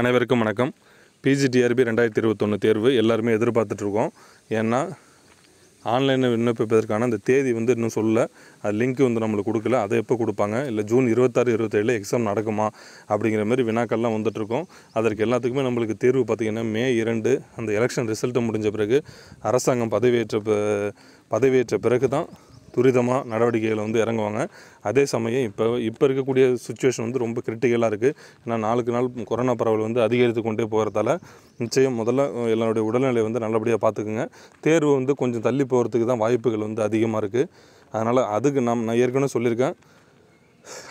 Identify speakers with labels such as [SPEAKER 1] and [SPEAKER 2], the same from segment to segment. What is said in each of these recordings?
[SPEAKER 1] அனைவருக்கும் வணக்கம் பிஜிடிஆர்பி ரெண்டாயிரத்தி இருபத்தொன்று தேர்வு எல்லாருமே எதிர்பார்த்துட்ருக்கோம் ஏன்னா ஆன்லைனில் விண்ணப்பிப்பதற்கான அந்த தேதி வந்து இன்னும் சொல்லலை அது லிங்க் வந்து நம்மளுக்கு கொடுக்கல அதை எப்போ கொடுப்பாங்க இல்லை ஜூன் இருபத்தாறு இருபத்தேழு எக்ஸாம் நடக்குமா அப்படிங்கிற மாதிரி வினாக்கள்லாம் வந்துட்ருக்கோம் அதற்கு எல்லாத்துக்குமே நம்மளுக்கு தேர்வு பார்த்திங்கன்னா மே இரண்டு அந்த எலெக்ஷன் ரிசல்ட்டு முடிஞ்ச பிறகு அரசாங்கம் பதவியேற்ற பதவியேற்ற பிறகு தான் துரிதமாக நடவடிக்கைகளை வந்து இறங்குவாங்க அதே சமயம் இப்போ இப்போ இருக்கக்கூடிய சுச்சுவேஷன் வந்து ரொம்ப கிரிட்டிக்கலாக இருக்குது ஏன்னா நாளுக்கு நாள் கொரோனா பரவல் வந்து அதிகரித்து கொண்டே போகிறதால நிச்சயம் முதல்ல எல்லாருடைய உடல்நிலை வந்து நல்லபடியாக பார்த்துக்குங்க தேர்வு வந்து கொஞ்சம் தள்ளி போகிறதுக்கு தான் வாய்ப்புகள் வந்து அதிகமாக இருக்குது அதனால் அதுக்கு நாம் நான் ஏற்கனவே சொல்லியிருக்கேன்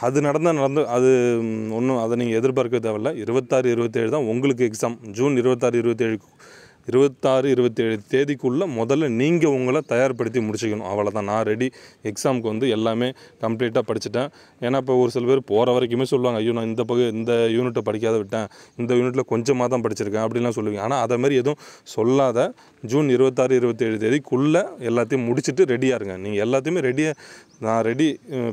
[SPEAKER 1] அது நடந்தால் நடந்து அது ஒன்றும் அதை நீங்கள் எதிர்பார்க்க தேவையில்ல இருபத்தாறு இருபத்தேழு தான் உங்களுக்கு எக்ஸாம் ஜூன் இருபத்தாறு இருபத்தேழு இருபத்தாறு இருபத்தேழு தேதிக்குள்ளே முதல்ல நீங்கள் உங்களை தயார்படுத்தி முடிச்சுக்கணும் அவ்வளோதான் நான் ரெடி எக்ஸாமுக்கு வந்து எல்லாமே கம்ப்ளீட்டாக படிச்சுட்டேன் ஏன்னா இப்போ ஒரு சில பேர் போகிற வரைக்குமே சொல்லுவாங்க ஐயோ நான் இந்த பகு இந்த யூனிட்டை படிக்காத விட்டேன் இந்த யூனிட்டில் கொஞ்சமாக தான் படிச்சிருக்கேன் அப்படிலாம் சொல்லுவீங்க ஆனால் அதை மாதிரி எதுவும் சொல்லாத ஜூன் இருபத்தாறு இருபத்தேழு தேதிக்குள்ளே எல்லாத்தையும் முடிச்சுட்டு ரெடியாக இருங்க நீங்கள் எல்லாத்தையுமே ரெடியாக நான் ரெடி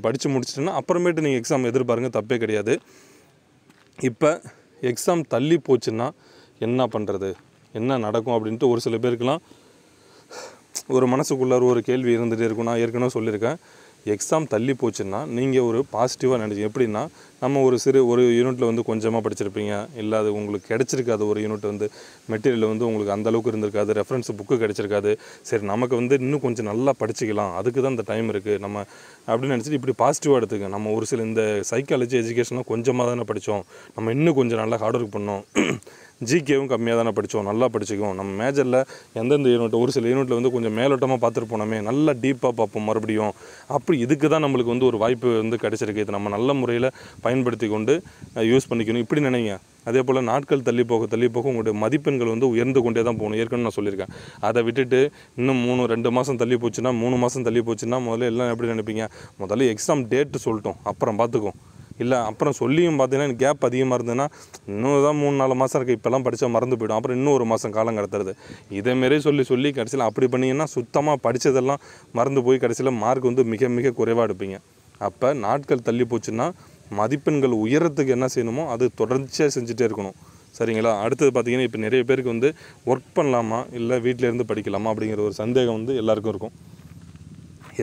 [SPEAKER 1] படித்து முடிச்சிட்டேன்னா அப்புறமேட்டு நீங்கள் எக்ஸாம் எதிர்பாருங்க தப்பே கிடையாது இப்போ எக்ஸாம் தள்ளி போச்சுன்னா என்ன பண்ணுறது என்ன நடக்கும் அப்படின்ட்டு ஒரு சில பேருக்கெலாம் ஒரு மனசுக்குள்ளார ஒரு கேள்வி இருந்துகிட்டே இருக்கும் நான் ஏற்கனவே சொல்லியிருக்கேன் எக்ஸாம் தள்ளி போச்சுன்னா நீங்கள் ஒரு பாசிட்டிவாக நினச்சி எப்படின்னா நம்ம ஒரு சிறு ஒரு யூனிட்டில் வந்து கொஞ்சமாக படிச்சிருப்பீங்க இல்லை அது உங்களுக்கு கிடச்சிருக்காது ஒரு யூனிட் வந்து மெட்டீரியல் வந்து உங்களுக்கு அந்தளவுக்கு இருந்திருக்காது ரெஃபரன்ஸ் புக்கு கிடச்சிருக்காது சரி நமக்கு வந்து இன்னும் கொஞ்சம் நல்லா படிச்சிக்கலாம் அதுக்கு தான் இந்த டைம் இருக்குது நம்ம அப்படின்னு நினச்சிட்டு இப்படி பாசிட்டிவாக எடுத்துக்கோங்க நம்ம ஒரு சில இந்த சைக்காலஜி எஜுகேஷனாக கொஞ்சமாக தானே படித்தோம் நம்ம இன்னும் கொஞ்சம் நல்லா ஹார்ட் ஒர்க் பண்ணோம் ஜிகேவும் கம்மியாக தானே படித்தோம் நல்லா படிச்சுக்கும் நம்ம மேஜரில் எந்தெந்த யூனிட் ஒரு சில யூனிட்டில் வந்து கொஞ்சம் மேலோட்டமாக பார்த்துட்டு போனோமே நல்லா டீப்பாக பார்ப்போம் மறுபடியும் அப்படி இதுக்கு தான் நம்மளுக்கு வந்து ஒரு வாய்ப்பு வந்து கிடச்சிருக்கு இது நம்ம நல்ல முறையில் பயன்படுத்தி கொண்டு யூஸ் பண்ணிக்கணும் இப்படி நினைங்க அதே போல் நாட்கள் தள்ளி போக தள்ளி போக உங்களுடைய மதிப்பெண்கள் வந்து உயர்ந்து கொண்டே தான் போகணும் ஏற்கனவே நான் சொல்லியிருக்கேன் அதை விட்டுட்டு இன்னும் மூணு ரெண்டு மாதம் தள்ளி போச்சுன்னா மூணு மாதம் தள்ளி போச்சுன்னா முதல்ல எல்லாம் எப்படி நினைப்பீங்க முதல்ல எக்ஸாம் டேட்டு சொல்லிட்டோம் அப்புறம் பார்த்துக்கும் இல்லை அப்புறம் சொல்லியும் பார்த்தீங்கன்னா கேப் அதிகமாக இருந்ததுன்னா இன்னும் தான் மூணு நாலு மாதம் இருக்குது இப்போல்லாம் படித்தா மறந்து போயிடும் அப்புறம் இன்னும் ஒரு மாதம் காலம் கடத்துறது இதேமாரி சொல்லி சொல்லி கடைசியில் அப்படி பண்ணிங்கன்னா சுத்தமாக படித்ததெல்லாம் மறந்து போய் கடைசியில் மார்க் வந்து மிக மிக குறைவாக எடுப்பீங்க அப்போ நாட்கள் தள்ளி போச்சுன்னா மதிப்பெண்கள் உயரத்துக்கு என்ன செய்யணுமோ அது தொடர்ச்சியாக செஞ்சுட்டே இருக்கணும் சரிங்களா அடுத்தது பார்த்தீங்கன்னா இப்போ நிறைய பேருக்கு வந்து ஒர்க் பண்ணலாமா இல்லை வீட்டிலேருந்து படிக்கலாமா அப்படிங்கிற ஒரு சந்தேகம் வந்து எல்லாேருக்கும் இருக்கும்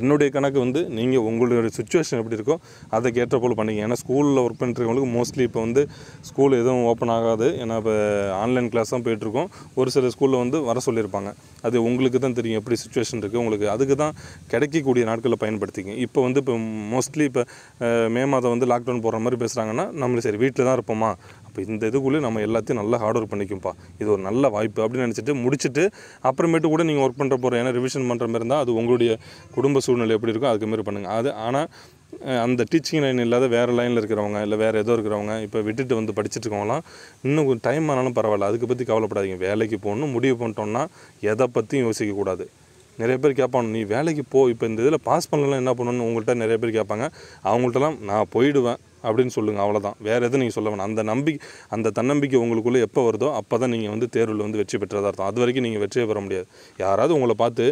[SPEAKER 1] என்னுடைய கணக்கு வந்து நீங்கள் உங்களுடைய சுச்சுவேஷன் எப்படி இருக்கோ கேட்ட ஏற்றப்போல் பண்ணிங்க ஏன்னா ஸ்கூலில் ஒர்க் பண்ணுறவங்களுக்கு மோஸ்ட்லி இப்போ வந்து ஸ்கூல் எதுவும் ஓப்பன் ஆகாது ஏன்னா இப்போ ஆன்லைன் கிளாஸ் தான் போயிட்டுருக்கோம் ஒரு சில ஸ்கூலில் வந்து வர சொல்லியிருப்பாங்க அது உங்களுக்கு தான் தெரியும் எப்படி சுச்சுவேஷன் இருக்குது உங்களுக்கு அதுக்கு தான் கிடைக்கக்கூடிய நாட்களில் பயன்படுத்திங்க இப்போ வந்து இப்போ மோஸ்ட்லி இப்போ மே மாதம் வந்து லாக்டவுன் போடுற மாதிரி பேசுகிறாங்கன்னா நம்மளும் சரி வீட்டில் தான் இருப்போமா அப்போ இந்த இதுக்குள்ளே நம்ம எல்லாத்தையும் நல்லா ஹார்ட் ஒர்க் பண்ணிக்கும்பா இது ஒரு நல்ல வாய்ப்பு அப்படின்னு நினச்சிட்டு முடிச்சுட்டு அப்புறமேட்டு கூட நீங்கள் ஒர்க் பண்ணுற போகிற ஏன்னா ரிவிஷன் பண்ணுற மாதிரி இருந்தால் அது உங்களுடைய குடும்ப சூழ்நிலை எப்படி இருக்கோ அதுக்கு மாரி பண்ணுங்கள் அது ஆனால் அந்த டீச்சிங் லைன் இல்லாத வேறு லைனில் இருக்கிறவங்க இல்லை வேறு ஏதோ இருக்கிறவங்க இப்போ விட்டுட்டு வந்து படிச்சுட்டு இருக்கவங்களாம் இன்னும் கொஞ்சம் டைம் ஆனாலும் பரவாயில்ல அதுக்கு பற்றி கவலைப்படாதீங்க வேலைக்கு போகணும் முடிவு பண்ணிட்டோம்னா எதை பற்றியும் யோசிக்கக்கூடாது நிறைய பேர் கேட்பாங்க நீ வேலைக்கு போ இப்போ இந்த இதில் பாஸ் பண்ணலாம் என்ன பண்ணணும்னு உங்கள்கிட்ட நிறைய பேர் கேட்பாங்க அவங்கள்ட்டலாம் நான் போயிடுவேன் அப்படின்னு சொல்லுங்கள் அவ்வளோதான் வேறு எதுவும் நீங்கள் சொல்ல வேணாம் அந்த நம்பிக்கை அந்த தன்னம்பிக்கை உங்களுக்குள்ளே எப்போ வருதோ அப்போ தான் நீங்கள் வந்து தேர்வில் வந்து வெற்றி பெற்றதாக இருக்கும் அது வரைக்கும் நீங்கள் வெற்றியை பெற முடியாது யாராவது உங்களை பார்த்து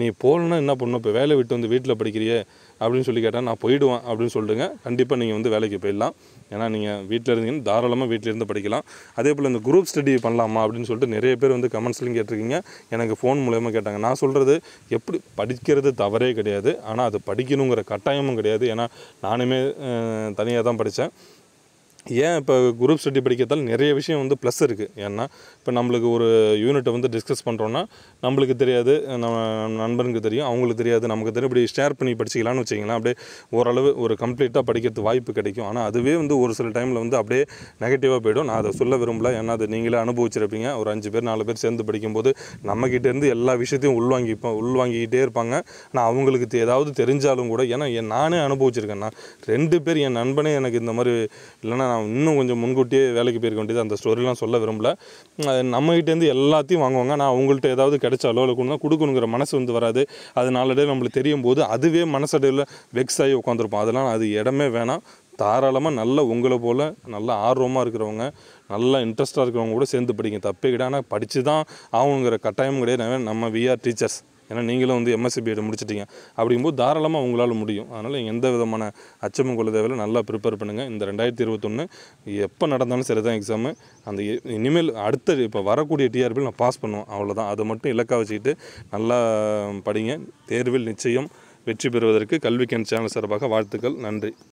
[SPEAKER 1] நீ போகலன்னா என்ன பண்ணணும் இப்போ வேலை விட்டு வந்து வீட்டில் படிக்கிறியே அப்படின்னு சொல்லி கேட்டால் நான் போயிடுவேன் அப்படின்னு சொல்லிடுங்க கண்டிப்பாக நீங்கள் வந்து வேலைக்கு போயிடலாம் ஏன்னா நீங்கள் வீட்டில் இருந்தீங்கன்னு தாராளமாக வீட்டில் இருந்து படிக்கலாம் அதே போல் இந்த குரூப் ஸ்டடி பண்ணலாமா அப்படின்னு சொல்லிட்டு நிறைய பேர் வந்து கமெண்ட்ஸ்லையும் கேட்டிருக்கீங்க எனக்கு ஃபோன் மூலயமா கேட்டாங்க நான் சொல்கிறது எப்படி படிக்கிறது தவறே கிடையாது ஆனால் அது படிக்கணுங்கிற கட்டாயமும் கிடையாது ஏன்னா நானுமே தனியாக தான் படித்தேன் ஏன் இப்போ குரூப் ஸ்டடி படிக்கிறதால நிறைய விஷயம் வந்து ப்ளஸ் இருக்குது ஏன்னா இப்போ நம்மளுக்கு ஒரு யூனிட்டை வந்து டிஸ்கஸ் பண்ணுறோன்னா நம்மளுக்கு தெரியாது நம்ம நண்பனுக்கு தெரியும் அவங்களுக்கு தெரியாது நமக்கு தெரியும் இப்படி ஷேர் பண்ணி படிச்சிக்கலாம்னு வச்சிங்களேன் அப்படியே ஓரளவு ஒரு கம்ப்ளீட்டாக படிக்கிறதுக்கு வாய்ப்பு கிடைக்கும் ஆனால் அதுவே வந்து ஒரு சில டைமில் வந்து அப்படியே நெகட்டிவாக போயிடும் நான் அதை சொல்ல விரும்பல ஏன்னா அது நீங்களே அனுபவிச்சிருப்பீங்க ஒரு அஞ்சு பேர் நாலு பேர் சேர்ந்து படிக்கும்போது நம்மக்கிட்டேருந்து எல்லா விஷயத்தையும் உள்வாங்கிப்போம் உள்வாங்கிக்கிட்டே இருப்பாங்க ஆனால் அவங்களுக்கு ஏதாவது தெரிஞ்சாலும் கூட ஏன்னா நானே அனுபவிச்சிருக்கேன் நான் ரெண்டு பேர் என் நண்பனே எனக்கு இந்த மாதிரி இல்லைன்னா நான் இன்னும் கொஞ்சம் முன்கூட்டியே வேலைக்கு போயிருக்க வேண்டியது அந்த ஸ்டோரிலாம் சொல்ல விரும்பல நம்மகிட்டேருந்து எல்லாத்தையும் வாங்குவாங்க நான் அவங்கள்ட்ட ஏதாவது கிடைச்ச இல்லை கொடுங்க கொடுக்கணுங்கிற மனசு வந்து வராது அது நாளடைவில் நம்மளுக்கு தெரியும் போது அதுவே மனசடையில் வெக்ஸ் ஆகி உட்காந்துருப்போம் அதெல்லாம் அது இடமே வேணாம் தாராளமாக நல்ல உங்களை போல் நல்லா ஆர்வமாக இருக்கிறவங்க நல்லா இன்ட்ரெஸ்ட்டாக இருக்கிறவங்க கூட சேர்ந்து படிங்க தப்பே கிடையாது ஆனால் படித்து தான் ஆகணுங்கிற கட்டாயம் கிடையாது நம்ம விஆர் டீச்சர்ஸ் ஏன்னா நீங்களும் வந்து எம்எஸ்சி பிஎட் முடிச்சிட்டிங்க அப்படிங்கும்போது தாராளமாக உங்களால் முடியும் அதனால் எந்த விதமான அச்சமும் கொள்ள தேவையில் நல்லா ப்ரிப்பேர் பண்ணுங்கள் இந்த ரெண்டாயிரத்தி இருபத்தொன்று எப்போ நடந்தாலும் சரி தான் எக்ஸாமு அந்த இனிமேல் அடுத்த இப்போ வரக்கூடிய டிஆர்பியில் நான் பாஸ் பண்ணுவோம் அவ்வளோதான் அதை மட்டும் இலக்காக வச்சுக்கிட்டு நல்லா படிங்க தேர்வில் நிச்சயம் வெற்றி பெறுவதற்கு கல்விக்கன் சேனல் சார்பாக வாழ்த்துக்கள் நன்றி